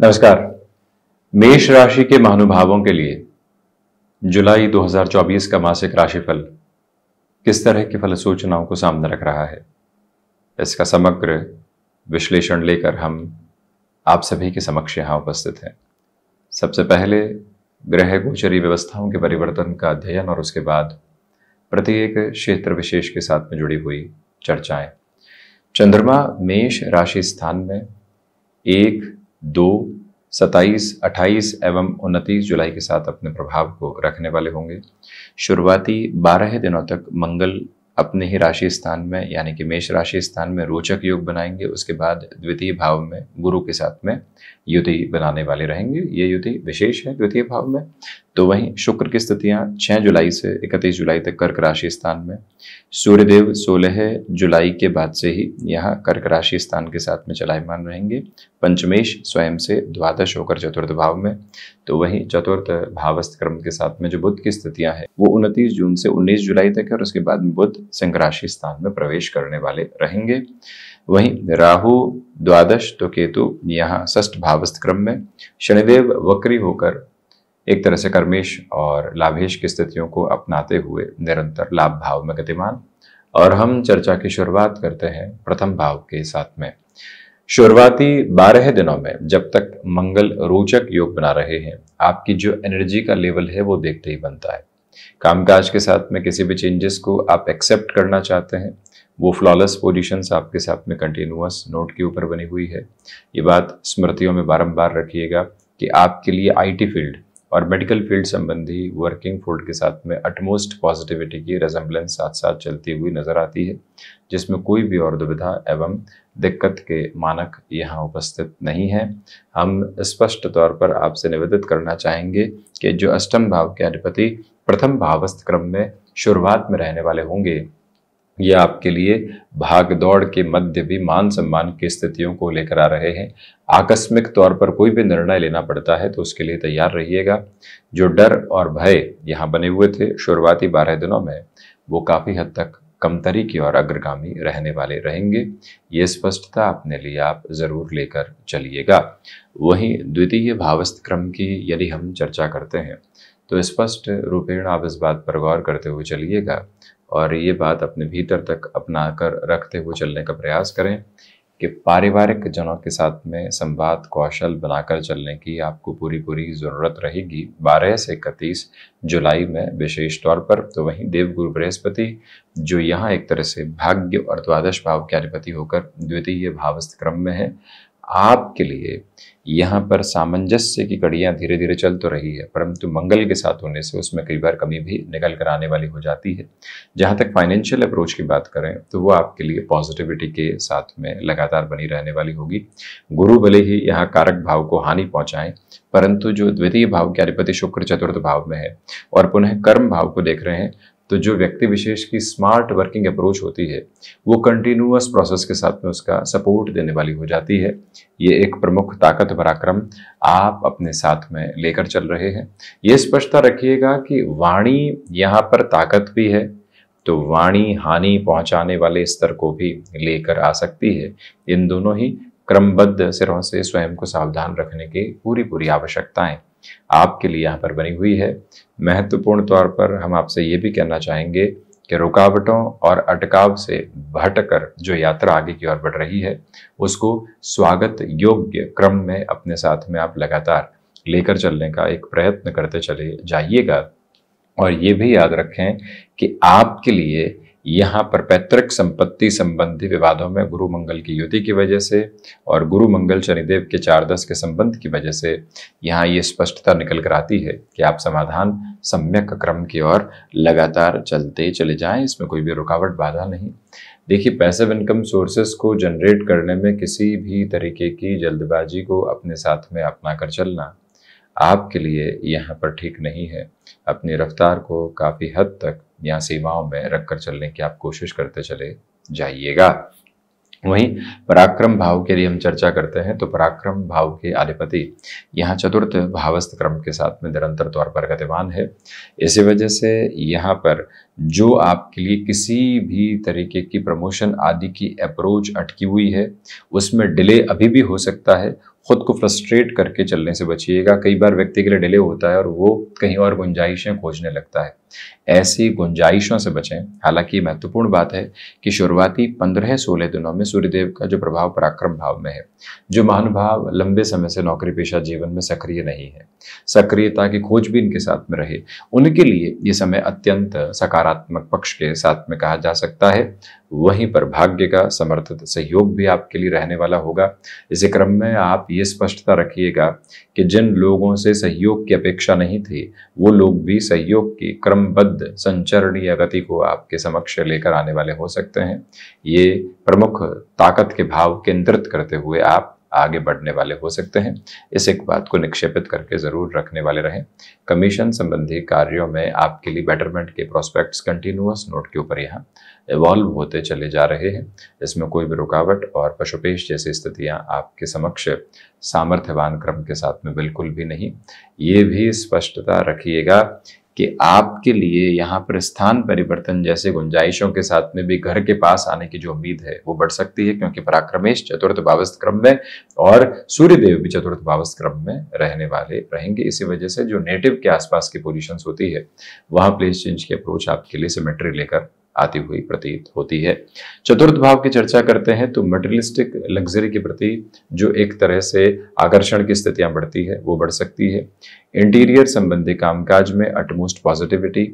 नमस्कार मेष राशि के महानुभावों के लिए जुलाई 2024 का मासिक राशिफल किस तरह की फल सूचनाओं को सामने रख रहा है इसका समग्र विश्लेषण लेकर हम आप सभी के समक्ष यहाँ उपस्थित हैं सबसे पहले ग्रह गोचरी व्यवस्थाओं के परिवर्तन का अध्ययन और उसके बाद प्रत्येक क्षेत्र विशेष के साथ में जुड़ी हुई चर्चाएं चंद्रमा मेष राशि स्थान में एक दो सत्ताईस अट्ठाईस एवं उनतीस जुलाई के साथ अपने प्रभाव को रखने वाले होंगे शुरुआती बारह दिनों तक मंगल अपने ही राशि स्थान में यानी कि मेष राशि स्थान में रोचक योग बनाएंगे उसके बाद द्वितीय भाव में गुरु के साथ में युति बनाने वाले रहेंगे ये युति विशेष है द्वितीय भाव में तो वहीं शुक्र की स्थितियां 6 जुलाई से 31 जुलाई तक कर्क राशि स्थान में सूर्यदेव 16 जुलाई के बाद से ही यहां कर्क राशि स्थान के साथ में चलायमान रहेंगे पंचमेश स्वयं से द्वादश होकर चतुर्थ भाव में तो वहीं चतुर्थ भावस्थ क्रम के साथ में जो बुद्ध की स्थितियां हैं वो उनतीस जून से उन्नीस जुलाई तक है और उसके बाद बुद्ध सिंह राशि स्थान में प्रवेश करने वाले रहेंगे वहीं राहु द्वादश तो केतु यहाँ षष्ठ भावस्थ क्रम में शनिदेव वक्री होकर एक तरह से कर्मेश और लाभेश की स्थितियों को अपनाते हुए निरंतर लाभ भाव में गतिमान और हम चर्चा की शुरुआत करते हैं प्रथम भाव के साथ में शुरुआती बारह दिनों में जब तक मंगल रोचक योग बना रहे हैं आपकी जो एनर्जी का लेवल है वो देखते ही बनता है कामकाज के साथ में किसी भी चेंजेस को आप एक्सेप्ट करना चाहते हैं वो फ्लॉलेस पोजिशन आपके साथ में कंटिन्यूस नोट के ऊपर बनी हुई है ये बात स्मृतियों में बारंबार रखिएगा कि आपके लिए आईटी फील्ड और मेडिकल फील्ड संबंधी वर्किंग फोल्ड के साथ में अटमोस्ट पॉजिटिविटी की रेजम्बलेंस साथ साथ चलती हुई नजर आती है जिसमें कोई भी और दुविधा एवं दिक्कत के मानक यहाँ उपस्थित नहीं है हम स्पष्ट तौर पर आपसे निवेदित करना चाहेंगे कि जो अष्टम भाव के अधिपति प्रथम भावस्थ क्रम में शुरुआत में रहने वाले होंगे ये आपके लिए भाग दौड़ के मध्य भी मान सम्मान की स्थितियों को लेकर आ रहे हैं आकस्मिक तौर पर कोई भी निर्णय लेना पड़ता है तो उसके लिए तैयार रहिएगा जो डर और भय यहाँ बने हुए थे शुरुआती बारह दिनों में वो काफ़ी हद तक कमतरी की ओर अग्रगामी रहने वाले रहेंगे ये स्पष्टता अपने लिए आप ज़रूर लेकर चलिएगा वहीं द्वितीय भावस्थ क्रम की यदि हम चर्चा करते हैं तो स्पष्ट रूपेण आप इस बात पर गौर करते हुए चलिएगा और ये बात अपने भीतर तक अपना कर रखते हुए चलने का प्रयास करें कि पारिवारिक जनों के साथ में संवाद कौशल बनाकर चलने की आपको पूरी पूरी ज़रूरत रहेगी 12 से इकतीस जुलाई में विशेष तौर पर तो वहीं देवगुरु बृहस्पति जो यहाँ एक तरह से भाग्य और द्वादश भाव के अधिपति होकर द्वितीय भावस्थ क्रम में है आपके लिए यहाँ पर सामंजस्य की कड़ियाँ धीरे धीरे चल तो रही है परंतु मंगल के साथ होने से उसमें कई बार कमी भी निकल कर आने वाली हो जाती है जहाँ तक फाइनेंशियल अप्रोच की बात करें तो वो आपके लिए पॉजिटिविटी के साथ में लगातार बनी रहने वाली होगी गुरु भले ही यहाँ कारक भाव को हानि पहुँचाएं परंतु जो द्वितीय भाव के अधिपति शुक्र चतुर्थ भाव में है और पुनः कर्म भाव को देख रहे हैं तो जो व्यक्ति विशेष की स्मार्ट वर्किंग अप्रोच होती है वो कंटिन्यूस प्रोसेस के साथ में उसका सपोर्ट देने वाली हो जाती है ये एक प्रमुख ताकत पराक्रम आप अपने साथ में लेकर चल रहे हैं ये स्पष्टता रखिएगा कि वाणी यहाँ पर ताकत भी है तो वाणी हानि पहुंचाने वाले स्तर को भी लेकर आ सकती है इन दोनों ही क्रमबद्ध सिरों से स्वयं को सावधान रखने की पूरी पूरी आवश्यकताएं आपके लिए यहाँ पर बनी हुई है महत्वपूर्ण तौर पर हम आपसे ये भी कहना चाहेंगे कि रुकावटों और अटकाव से भटकर जो यात्रा आगे की ओर बढ़ रही है उसको स्वागत योग्य क्रम में अपने साथ में आप लगातार लेकर चलने का एक प्रयत्न करते चले जाइएगा और ये भी याद रखें कि आपके लिए यहाँ पर पैतृक संपत्ति संबंधी विवादों में गुरु मंगल की युति की वजह से और गुरु मंगल शनिदेव के चार दस के संबंध की वजह से यहाँ ये स्पष्टता निकल कर आती है कि आप समाधान सम्यक क्रम की ओर लगातार चलते चले जाएं इसमें कोई भी रुकावट बाधा नहीं देखिए पैसिव इनकम सोर्सेस को जनरेट करने में किसी भी तरीके की जल्दबाजी को अपने साथ में अपना कर चलना आपके लिए यहाँ पर ठीक नहीं है अपनी रफ्तार को काफ़ी हद तक या सीमाओं में रखकर चलने की आप कोशिश करते चले जाइएगा वहीं पराक्रम भाव के लिए हम चर्चा करते हैं तो पराक्रम भाव के आधिपति यहाँ चतुर्थ भावस्थ क्रम के साथ में निरंतर तौर पर गतिमान है इसी वजह से यहाँ पर जो आपके लिए किसी भी तरीके की प्रमोशन आदि की अप्रोच अटकी हुई है उसमें डिले अभी भी हो सकता है खुद को फ्रस्ट्रेट करके चलने से बचिएगा कई बार व्यक्ति के लिए डिले होता है और वो कहीं और गुंजाइशें खोजने लगता है ऐसी गुंजाइशों से बचें हालांकि महत्वपूर्ण बात है कि शुरुआती पंद्रह सोलह दिनों में सूर्यदेव का जो प्रभाव पराक्रम भाव में है जो महानुभाव लंबे समय से नौकरी पेशा जीवन में सक्रिय नहीं है सक्रियता की खोज भी इनके साथ में रहे उनके लिए ये समय अत्यंत सकारात्मक पक्ष के साथ में कहा जा सकता है वहीं पर भाग्य का समर्थित सहयोग भी आपके लिए रहने वाला होगा इसी क्रम में आप ये स्पष्टता रखिएगा कि जिन लोगों से सहयोग की अपेक्षा नहीं थी वो लोग भी सहयोग की क्रमबद्ध संचरणीय गति को आपके समक्ष लेकर आने वाले हो सकते हैं ये प्रमुख ताकत के भाव केंद्रित करते हुए आप आगे बढ़ने वाले हो सकते हैं इस एक बात को निक्षेपित करके ज़रूर रखने वाले रहें कमीशन संबंधी कार्यों में आपके लिए बेटरमेंट के प्रोस्पेक्ट्स कंटिन्यूस नोट के ऊपर यहाँ इवॉल्व होते चले जा रहे हैं इसमें कोई भी रुकावट और पशुपेश जैसी स्थितियां आपके समक्ष सामर्थ्यवान क्रम के साथ में बिल्कुल भी नहीं ये भी स्पष्टता रखिएगा कि आपके लिए यहाँ पर स्थान परिवर्तन जैसे गुंजाइशों के साथ में भी घर के पास आने की जो उम्मीद है वो बढ़ सकती है क्योंकि पराक्रमेश चतुर्थ भावस्थ क्रम में और सूर्यदेव भी चतुर्थ भावस्थ क्रम में रहने वाले रहेंगे इसी वजह से जो नेटिव के आसपास की पोजिशन होती है वहाँ प्लेस चेंज की अप्रोच आपके लिए सिमेट्री लेकर आती हुई प्रतीत होती है चतुर्थ भाव की चर्चा करते हैं तो मटेरियलिस्टिक लग्जरी के प्रति जो एक तरह से आकर्षण की स्थितियां बढ़ती है वो बढ़ सकती है इंटीरियर संबंधी कामकाज में अटमोस्ट पॉजिटिविटी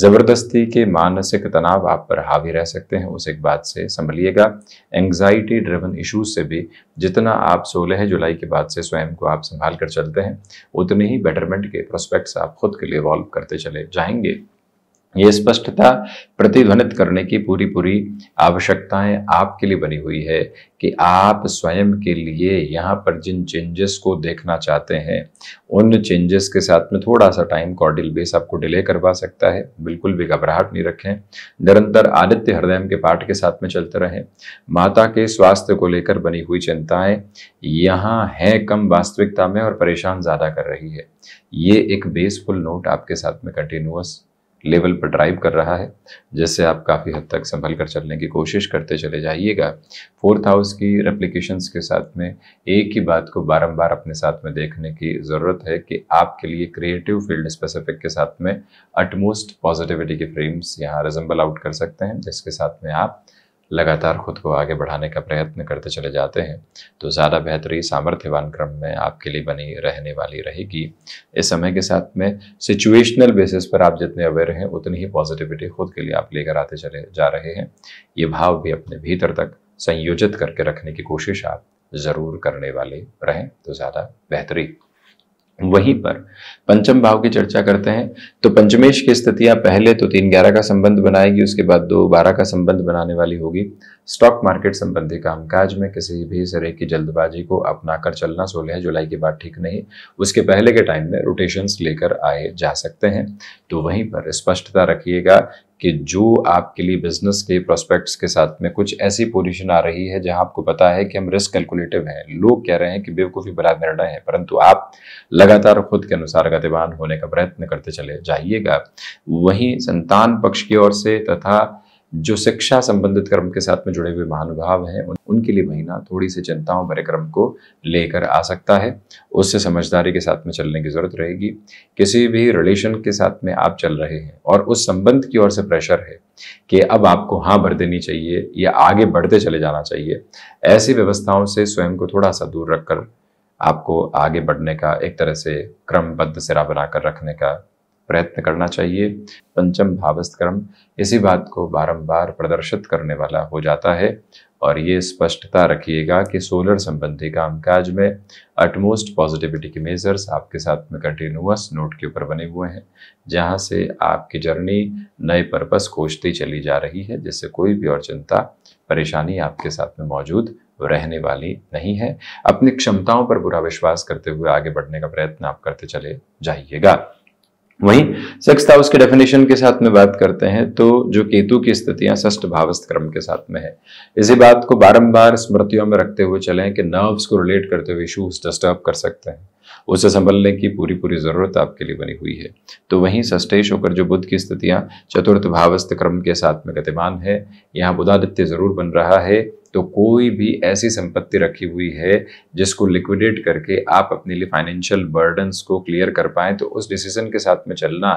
जबरदस्ती के मानसिक तनाव आप पर हावी रह सकते हैं उस एक बात से संभलिएगा एंग्जाइटी ड्रिवन इश्यूज से भी जितना आप 16 जुलाई के बाद से स्वयं को आप संभाल कर चलते हैं उतने ही बेटरमेंट के प्रोस्पेक्ट्स आप खुद के लिए इवॉल्व करते चले जाएंगे ये स्पष्टता प्रतिध्वनित करने की पूरी पूरी आवश्यकताएं आपके लिए बनी हुई है कि आप स्वयं के लिए यहाँ पर जिन चेंजेस को देखना चाहते हैं उन चेंजेस के साथ में थोड़ा सा टाइम कॉर्डिल बेस आपको डिले करवा सकता है बिल्कुल भी घबराहट नहीं रखें निरंतर आदित्य हृदय के पाठ के साथ में चलते रहें माता के स्वास्थ्य को लेकर बनी हुई चिंताएं यहाँ हैं कम वास्तविकता में और परेशान ज़्यादा कर रही है ये एक बेसफुल नोट आपके साथ में कंटिन्यूस लेवल पर ड्राइव कर रहा है जिससे आप काफ़ी हद तक संभल कर चलने की कोशिश करते चले जाइएगा फोर्थ हाउस की रेप्लिकेशंस के साथ में एक ही बात को बारंबार अपने साथ में देखने की ज़रूरत है कि आपके लिए क्रिएटिव फील्ड स्पेसिफिक के साथ में अटमोस्ट पॉजिटिविटी के फ्रेम्स यहाँ रिजम्बल आउट कर सकते हैं जिसके साथ में आप लगातार खुद को आगे बढ़ाने का प्रयत्न करते चले जाते हैं तो ज़्यादा बेहतरी सामर्थ्यवान क्रम में आपके लिए बनी रहने वाली रहेगी इस समय के साथ में सिचुएशनल बेसिस पर आप जितने अवेयर हैं उतनी ही पॉजिटिविटी खुद के लिए आप लेकर आते चले जा रहे हैं ये भाव भी अपने भीतर तक संयोजित करके रखने की कोशिश आप ज़रूर करने वाले रहें तो ज़्यादा बेहतरी वहीं पर पंचम भाव की चर्चा करते हैं तो पंचमेश की स्थितियां पहले तो तीन ग्यारह का संबंध बनाएगी उसके बाद दो बारह का संबंध बनाने वाली होगी स्टॉक मार्केट संबंधी कामकाज में किसी भी तरह की जल्दबाजी को अपनाकर चलना सोलह जुलाई के बाद ठीक नहीं उसके पहले के टाइम में रोटेशंस लेकर आए जा सकते हैं तो वहीं पर स्पष्टता रखिएगा कि जो आपके लिए बिजनेस के प्रोस्पेक्ट्स के साथ में कुछ ऐसी पोजीशन आ रही है जहां आपको पता है कि हम रिस्क कैलकुलेटिव हैं लोग कह रहे हैं कि बेवकूफ़ी बड़ा निर्णय है परंतु आप लगातार खुद के अनुसार गतिमान होने का प्रयत्न करते चले जाइएगा वहीं संतान पक्ष की ओर से तथा जो शिक्षा संबंधित कर्म के साथ में जुड़े हुए महानुभाव हैं उन, उनके लिए महीना थोड़ी सी चिंताओं भरे क्रम को लेकर आ सकता है उससे समझदारी के साथ में चलने की ज़रूरत रहेगी किसी भी रिलेशन के साथ में आप चल रहे हैं और उस संबंध की ओर से प्रेशर है कि अब आपको हाँ भर देनी चाहिए या आगे बढ़ते चले जाना चाहिए ऐसी व्यवस्थाओं से स्वयं को थोड़ा सा दूर रखकर आपको आगे बढ़ने का एक तरह से क्रमबद्ध सिरा बनाकर रखने का प्रयत्न करना चाहिए पंचम भावस्क्रम इसी बात को बारंबार प्रदर्शित करने वाला हो जाता है और ये स्पष्टता रखिएगा कि सोलर संबंधी कामकाज में अटमोस्ट पॉजिटिविटी के मेजर्स आपके साथ में कंटिन्यूस नोट के ऊपर बने हुए हैं जहाँ से आपकी जर्नी नए पर्पस खोजती चली जा रही है जिससे कोई भी और चिंता परेशानी आपके साथ में मौजूद रहने वाली नहीं है अपनी क्षमताओं पर बुरा विश्वास करते हुए आगे बढ़ने का प्रयत्न आप करते चले जाइएगा वहीं सिक्स हाउस के डेफिनेशन के साथ में बात करते हैं तो जो केतु की स्थितियां षष्ठ भावस्थ क्रम के साथ में है इसी बात को बारंबार स्मृतियों में रखते हुए चले कि नर्व्स को रिलेट करते हुए इशूज डिस्टर्ब कर सकते हैं उसे संभलने की पूरी पूरी ज़रूरत आपके लिए बनी हुई है तो वहीं सष्टेश होकर जो बुद्ध की स्थितियां चतुर्थ भावस्थ क्रम के साथ में गतिमान है यहाँ बुधादित्य ज़रूर बन रहा है तो कोई भी ऐसी संपत्ति रखी हुई है जिसको लिक्विडेट करके आप अपने लिए फाइनेंशियल बर्डन्स को क्लियर कर पाए तो उस डिसीजन के साथ में चलना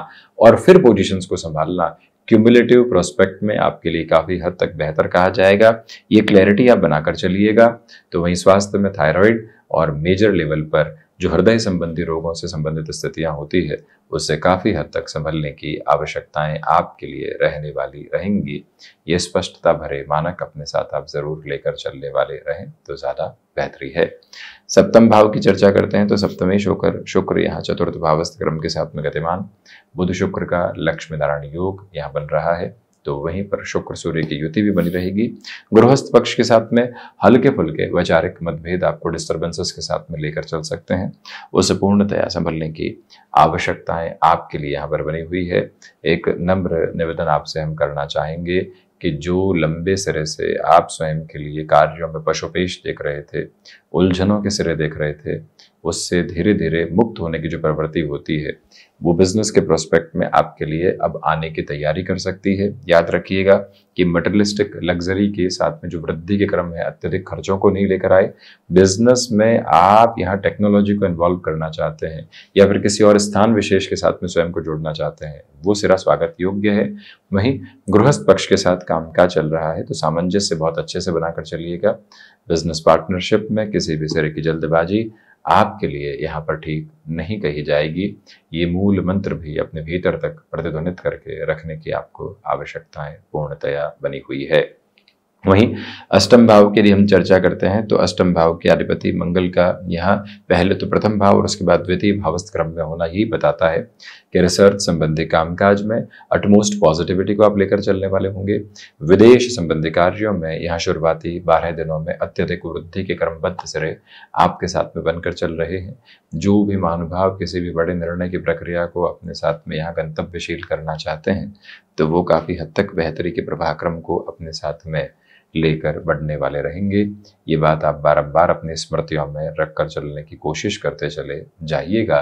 और फिर पोजिशन को संभालना क्यूमुलेटिव प्रोस्पेक्ट में आपके लिए काफ़ी हद तक बेहतर कहा जाएगा ये क्लैरिटी आप बनाकर चलिएगा तो वहीं स्वास्थ्य में थायराइड और मेजर लेवल पर जो हृदय संबंधी रोगों से संबंधित स्थितियां होती है उससे काफ़ी हद तक संभलने की आवश्यकताएं आपके लिए रहने वाली रहेंगी ये स्पष्टता भरे मानक अपने साथ आप ज़रूर लेकर चलने वाले रहें तो ज़्यादा बेहतरी है सप्तम भाव की चर्चा करते हैं तो सप्तमी शोकर शुक्र यहाँ चतुर्थ भावस्थ क्रम के साथ में गतिमान बुध शुक्र का लक्ष्मी नारायण योग यहाँ बन रहा है तो वहीं पर शुक्र सूर्य की युति भी बनी रहेगी गृहस्थ पक्ष के साथ में हल्के फुल्के वैचारिक मतभेद आपको डिस्टर्बेंसेस के साथ में लेकर चल सकते हैं उसे पूर्णतया संभलने की आवश्यकताएं आपके लिए यहाँ पर बनी हुई है एक नम्र निवेदन आपसे हम करना चाहेंगे कि जो लंबे सिरे से आप स्वयं के लिए कार्यों में पशुपेश देख रहे थे उलझनों के सिरे देख रहे थे उससे धीरे धीरे मुक्त होने की जो प्रवृत्ति होती है वो बिजनेस के प्रोस्पेक्ट में आपके लिए अब आने की तैयारी कर सकती है याद रखिएगा कि मटेरियलिस्टिक लग्जरी के साथ में जो वृद्धि के क्रम है अत्यधिक खर्चों को नहीं लेकर आए बिजनेस में आप यहाँ टेक्नोलॉजी को इन्वॉल्व करना चाहते हैं या फिर किसी और स्थान विशेष के साथ में स्वयं को जोड़ना चाहते हैं वो सिरा स्वागत योग्य है वहीं गृहस्थ पक्ष के साथ का चल रहा है तो सामंजस्य बहुत अच्छे से बनाकर चलिएगा बिजनेस पार्टनरशिप में किसी किसी भी तरह की जल्दबाजी आपके लिए यहाँ पर ठीक नहीं कही जाएगी ये मूल मंत्र भी अपने भीतर तक प्रतिध्वनित करके रखने की आपको आवश्यकताएं पूर्णतया बनी हुई है वहीं अष्टम भाव की यदि हम चर्चा करते हैं तो अष्टम भाव के अधिपति मंगल का यहाँ पहले तो प्रथम भाव और उसके बाद द्वितीय भावस्थ क्रम में होना यही बताता है कि रिसर्च संबंधी कामकाज में अटमोस्ट पॉजिटिविटी को आप लेकर चलने वाले होंगे विदेश संबंधी कार्यों में यहाँ शुरुआती बारह दिनों में अत्यधिक वृद्धि के क्रमबद्ध सिरे आपके साथ में बनकर चल रहे हैं जो भी महानुभाव किसी भी बड़े निर्णय की प्रक्रिया को अपने साथ में यहाँ गंतव्यशील करना चाहते हैं तो वो काफ़ी हद तक बेहतरी के प्रभाक्रम को अपने साथ में लेकर बढ़ने वाले रहेंगे ये बात आप बारंबार अपनी स्मृतियों में रख कर चलने की कोशिश करते चले जाइएगा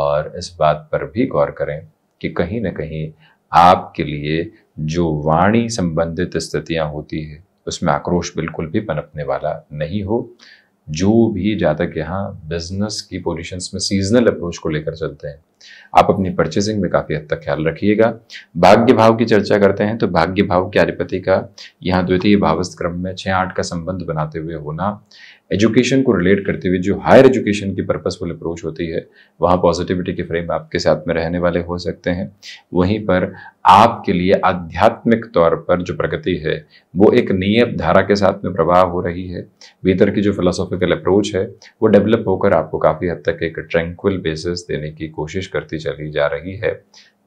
और इस बात पर भी गौर करें कि कहीं ना कहीं आपके लिए जो वाणी संबंधित स्थितियां होती है उसमें आक्रोश बिल्कुल भी पनपने वाला नहीं हो जो भी जातक यहाँ बिजनेस की पोजीशंस में सीजनल अप्रोच को लेकर चलते हैं आप अपनी परचेसिंग में काफ़ी हद तक ख्याल रखिएगा भाग्य भाव की चर्चा करते हैं तो भाग्य भाव के अधिपति का यहाँ द्वितीय भावस्थ क्रम में छह आठ का संबंध बनाते हुए होना एजुकेशन को रिलेट करते हुए जो हायर एजुकेशन की पर्पसफुल अप्रोच होती है वहाँ पॉजिटिविटी के फ्रेम आपके साथ में रहने वाले हो सकते हैं वहीं पर आपके लिए आध्यात्मिक तौर पर जो प्रगति है वो एक नियत धारा के साथ में प्रवाह हो रही है भीतर की जो फिलोसॉफिकल अप्रोच है वो डेवलप होकर आपको काफ़ी हद तक एक ट्रैंक्विल बेसिस देने की कोशिश करती चली जा रही है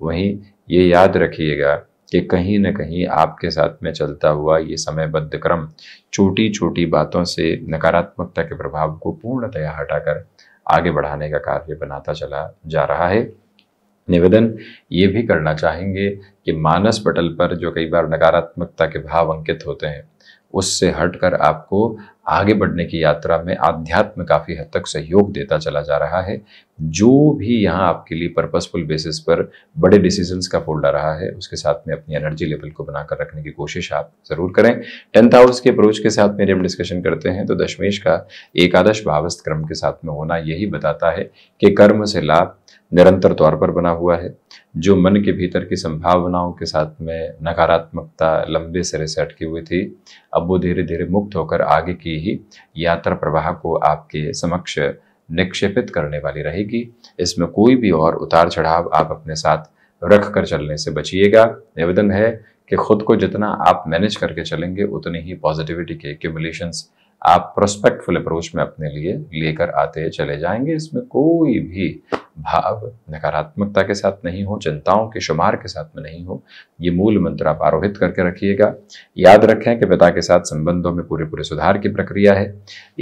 वहीं ये याद रखिएगा कि कहीं ना कहीं आपके साथ में चलता हुआ ये समयबद्ध क्रम छोटी छोटी बातों से नकारात्मकता के प्रभाव को पूर्णतया हटाकर आगे बढ़ाने का कार्य बनाता चला जा रहा है निवेदन ये भी करना चाहेंगे कि मानस पटल पर जो कई बार नकारात्मकता के भाव अंकित होते हैं उससे हटकर आपको आगे बढ़ने की यात्रा में आध्यात्म काफ़ी हद तक सहयोग देता चला जा रहा है जो भी यहाँ आपके लिए पर्पसफुल बेसिस पर बड़े डिसीजंस का फोल्ड रहा है उसके साथ में अपनी एनर्जी लेवल को बनाकर रखने की कोशिश आप ज़रूर करें टेंथ हाउस के अप्रोच के साथ में जब डिस्कशन करते हैं तो दशमेश का एकादश भावस्थ क्रम के साथ में होना यही बताता है कि कर्म से लाभ निरंतर तौर पर बना हुआ है जो मन के भीतर की संभावनाओं के साथ में नकारात्मकता लंबे सिरे से अटकी हुई थी अब वो धीरे धीरे मुक्त होकर आगे की ही यात्रा प्रवाह को आपके समक्ष निक्षेपित करने वाली रहेगी इसमें कोई भी और उतार चढ़ाव आप अपने साथ रख कर चलने से बचिएगा निवेदन है कि खुद को जितना आप मैनेज करके चलेंगे उतनी ही पॉजिटिविटी के एक्यूमुलेशंस आप प्रोस्पेक्टफुल अप्रोच में अपने लिए लेकर आते चले जाएंगे इसमें कोई भी भाव नकारात्मकता के साथ नहीं हो जनताओं के शुमार के साथ में नहीं हो ये मूल मंत्र आप आरोहित करके रखिएगा याद रखें कि पिता के साथ संबंधों में पूरे पूरे सुधार की प्रक्रिया है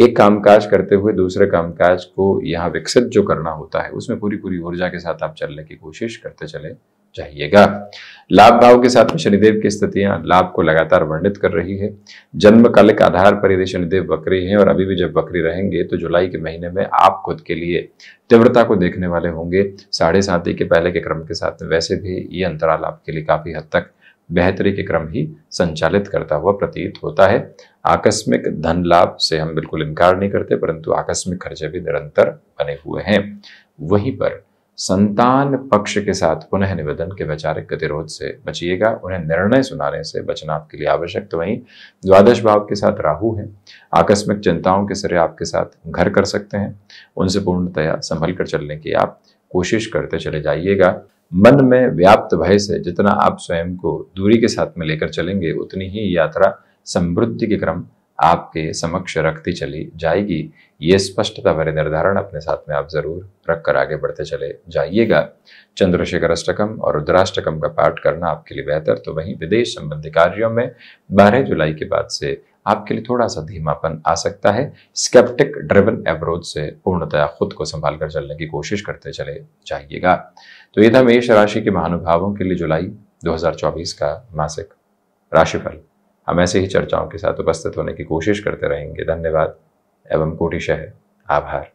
एक कामकाज करते हुए दूसरे कामकाज को यहाँ विकसित जो करना होता है उसमें पूरी पूरी ऊर्जा के साथ आप चलने की कोशिश करते चले चाहिएगा लाभ भाव के साथ में शनिदेव की स्थितियां लाभ को लगातार वर्णित कर रही है जन्म काल के आधार पर यदि शनिदेव बकरी हैं और अभी भी जब बकरी रहेंगे तो जुलाई के महीने में आप खुद के लिए तीव्रता को देखने वाले होंगे साढ़े साथी के पहले के क्रम के साथ में वैसे भी ये अंतराल आपके लिए काफी हद तक बेहतरी के क्रम ही संचालित करता हुआ प्रतीत होता है आकस्मिक धन लाभ से हम बिल्कुल इनकार नहीं करते परंतु आकस्मिक खर्चे भी निरंतर बने हुए हैं वहीं पर संतान पक्ष के साथ पुनः निवेदन के वैचारिक गतिरोध से बचिएगा उन्हें निर्णय सुनाने से बचना आपके लिए आवश्यक तो वहीं द्वादश भाव के साथ राहु है आकस्मिक चिंताओं के सिरे आपके साथ घर कर सकते हैं उनसे पूर्णतया संभल कर चलने की आप कोशिश करते चले जाइएगा मन में व्याप्त भय से जितना आप स्वयं को दूरी के साथ में लेकर चलेंगे उतनी ही यात्रा समृद्धि के क्रम आपके समक्ष रखती चली जाएगी ये स्पष्टता भरे निर्धारण अपने साथ में आप जरूर रखकर आगे बढ़ते चले जाइएगा चंद्रशेखर अष्टकम और रुद्राष्टकम का पाठ करना आपके लिए बेहतर तो वहीं विदेश संबंधी कार्यों में बारह जुलाई के बाद से आपके लिए थोड़ा सा धीमापन आ सकता है स्केप्टिक ड्रिवन अप्रोच से पूर्णतया खुद को संभाल कर चलने की कोशिश करते चले जाइएगा तो ये था मेष राशि के महानुभावों के लिए जुलाई 2024 का मासिक राशिफल हम ऐसे ही चर्चाओं के साथ उपस्थित होने की कोशिश करते रहेंगे धन्यवाद एवं कोटिशह आभार